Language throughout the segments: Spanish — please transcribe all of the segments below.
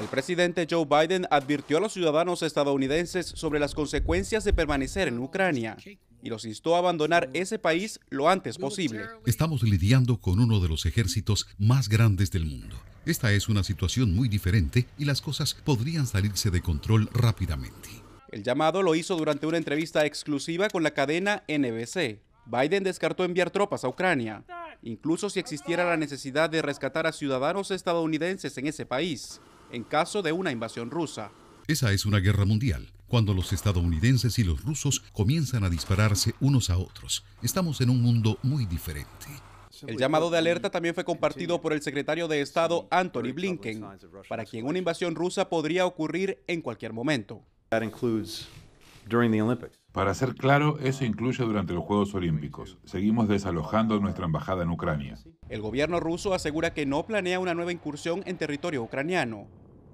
El presidente Joe Biden advirtió a los ciudadanos estadounidenses sobre las consecuencias de permanecer en Ucrania y los instó a abandonar ese país lo antes posible. Estamos lidiando con uno de los ejércitos más grandes del mundo. Esta es una situación muy diferente y las cosas podrían salirse de control rápidamente. El llamado lo hizo durante una entrevista exclusiva con la cadena NBC. Biden descartó enviar tropas a Ucrania, incluso si existiera la necesidad de rescatar a ciudadanos estadounidenses en ese país en caso de una invasión rusa. Esa es una guerra mundial, cuando los estadounidenses y los rusos comienzan a dispararse unos a otros. Estamos en un mundo muy diferente. El llamado de alerta también fue compartido por el secretario de Estado Anthony Blinken, para quien una invasión rusa podría ocurrir en cualquier momento. Para ser claro, eso incluye durante los Juegos Olímpicos. Seguimos desalojando nuestra embajada en Ucrania. El gobierno ruso asegura que no planea una nueva incursión en territorio ucraniano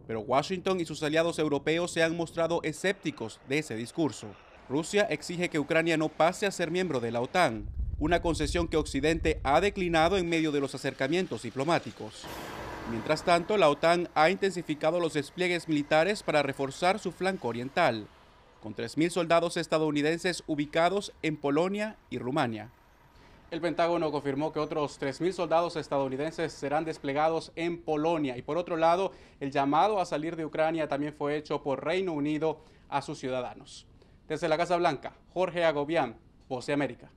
pero Washington y sus aliados europeos se han mostrado escépticos de ese discurso. Rusia exige que Ucrania no pase a ser miembro de la OTAN, una concesión que Occidente ha declinado en medio de los acercamientos diplomáticos. Mientras tanto, la OTAN ha intensificado los despliegues militares para reforzar su flanco oriental, con 3.000 soldados estadounidenses ubicados en Polonia y Rumania. El Pentágono confirmó que otros 3.000 soldados estadounidenses serán desplegados en Polonia. Y por otro lado, el llamado a salir de Ucrania también fue hecho por Reino Unido a sus ciudadanos. Desde la Casa Blanca, Jorge Agobián, Voce América.